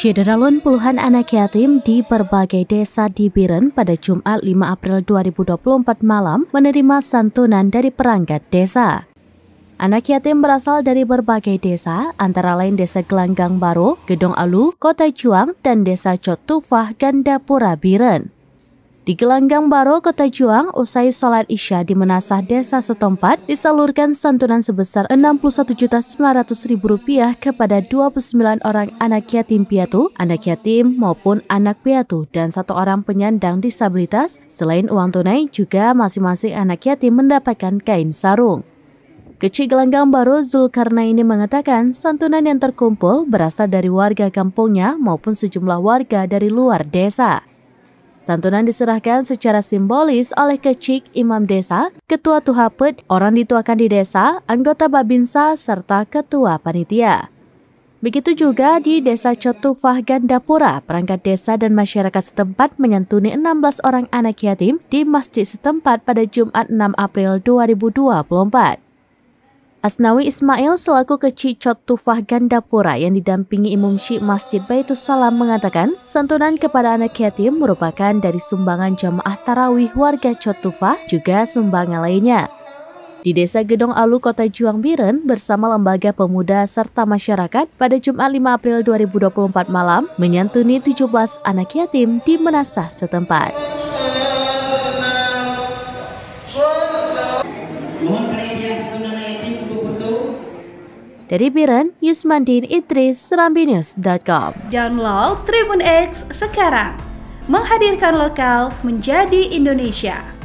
Syederalun puluhan anak yatim di berbagai desa di Biren pada Jumat 5 April 2024 malam menerima santunan dari perangkat desa. Anak yatim berasal dari berbagai desa, antara lain Desa Gelanggang Baru, Gedong Alu, Kota Juang, dan Desa Cotufah, Gandapura, Biren. Di Gelanggang Baro, Kota Juang, usai sholat isya di Menasah Desa setempat, disalurkan santunan sebesar rp 61900000 kepada 29 orang anak yatim piatu, anak yatim maupun anak piatu, dan satu orang penyandang disabilitas. Selain uang tunai, juga masing-masing anak yatim mendapatkan kain sarung. Kecil Gelanggang Baru ini mengatakan santunan yang terkumpul berasal dari warga kampungnya maupun sejumlah warga dari luar desa. Santunan diserahkan secara simbolis oleh Kecik Imam Desa, Ketua Tuhapet, orang dituakan di desa, anggota Babinsa, serta Ketua Panitia. Begitu juga di Desa Cotufah Gandapura, perangkat desa dan masyarakat setempat menyantuni 16 orang anak yatim di masjid setempat pada Jumat 6 April 2024. Asnawi Ismail selaku kecicot Tufah Gandapura yang didampingi Imam Syekh Masjid Baitus Salam mengatakan, santunan kepada anak yatim merupakan dari sumbangan jamaah tarawih warga Cotufah juga sumbangan lainnya. Di Desa Gedong Alu, Kota Juang Biren, bersama Lembaga Pemuda serta Masyarakat pada Jumat 5 April 2024 malam menyantuni 17 anak yatim di Menasah setempat. Mohon dari Biren, Yusmandin Idris, serambinews.com. Download Tribun X sekarang. Menghadirkan lokal menjadi Indonesia.